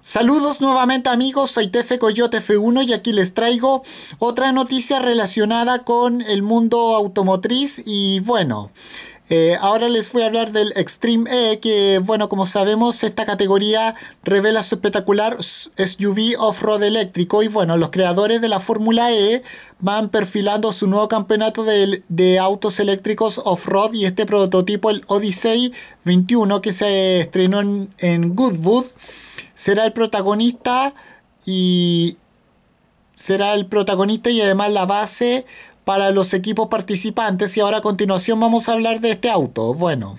Saludos nuevamente amigos, soy Tefe Coyote F1 y aquí les traigo otra noticia relacionada con el mundo automotriz y bueno, eh, ahora les voy a hablar del Extreme E, que bueno, como sabemos, esta categoría revela su espectacular SUV off-road eléctrico y bueno, los creadores de la Fórmula E van perfilando su nuevo campeonato de, autos eléctricos off-road y este prototipo, el Odyssey 21, que se estrenó en Goodwood será el protagonista y será el protagonista y además la base para los equipos participantes y ahora a continuación vamos a hablar de este auto. Bueno,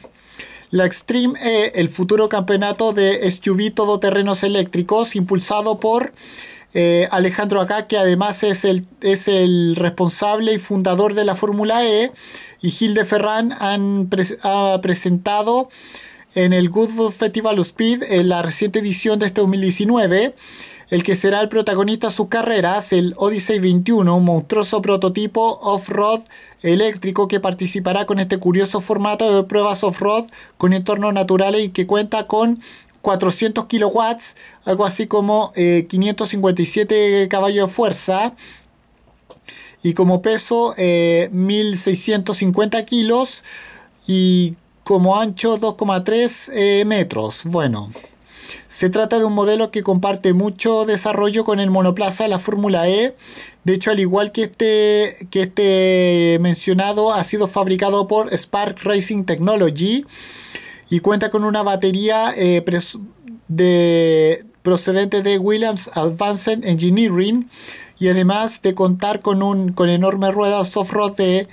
la Extreme E, el futuro campeonato de SUV todoterrenos eléctricos impulsado por eh, Alejandro Acá, que además es el, es el responsable y fundador de la Fórmula E, y Gilde Ferran han ha presentado en el Goodwood Festival of Speed, en la reciente edición de este 2019. El que será el protagonista de sus carreras, el Odyssey 21, un monstruoso prototipo off-road eléctrico que participará con este curioso formato de pruebas off-road con entornos naturales y que cuenta con 400 kilowatts, algo así como 557 eh, caballos de fuerza y como peso 1650 eh, kilos y como ancho 2,3 eh, metros. Bueno, se trata de un modelo que comparte mucho desarrollo con el monoplaza, la Fórmula E. De hecho, al igual que este, que este mencionado, ha sido fabricado por Spark Racing Technology y cuenta con una batería eh, de, procedente de Williams Advanced Engineering y además de contar con, un, con enormes ruedas soft road de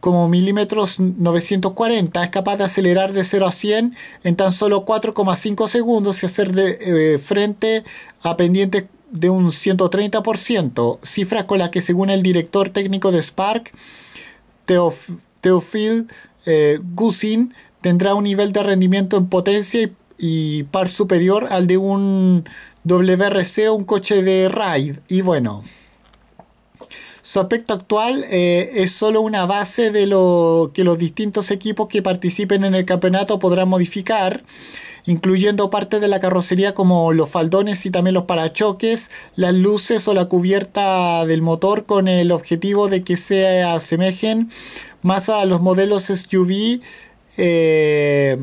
como milímetros 940, es capaz de acelerar de 0 a 100 en tan solo 4,5 segundos y hacer de, eh, frente a pendientes de un 130%, cifras con la que según el director técnico de Spark, Teofil eh, Gusin, tendrá un nivel de rendimiento en potencia y par superior al de un WRC o un coche de RAID. Y bueno, su aspecto actual eh, es solo una base de lo que los distintos equipos que participen en el campeonato podrán modificar, incluyendo parte de la carrocería como los faldones y también los parachoques, las luces o la cubierta del motor con el objetivo de que se asemejen más a los modelos SUV. Eh,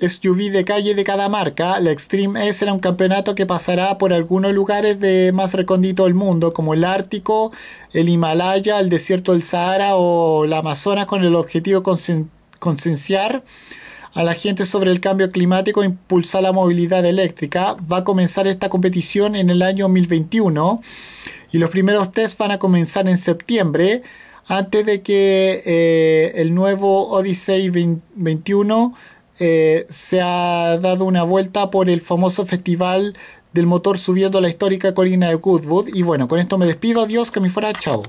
SUV de calle de cada marca, la Extreme S será un campeonato que pasará por algunos lugares de más recóndito del mundo, como el Ártico, el Himalaya, el desierto del Sahara o la Amazonas, con el objetivo de concienciar a la gente sobre el cambio climático e impulsar la movilidad eléctrica. Va a comenzar esta competición en el año 2021 y los primeros test van a comenzar en septiembre, antes de que eh, el nuevo Odyssey 21 eh, se ha dado una vuelta por el famoso festival del motor subiendo la histórica colina de Goodwood. Y bueno, con esto me despido. Adiós, que me fuera. Chao.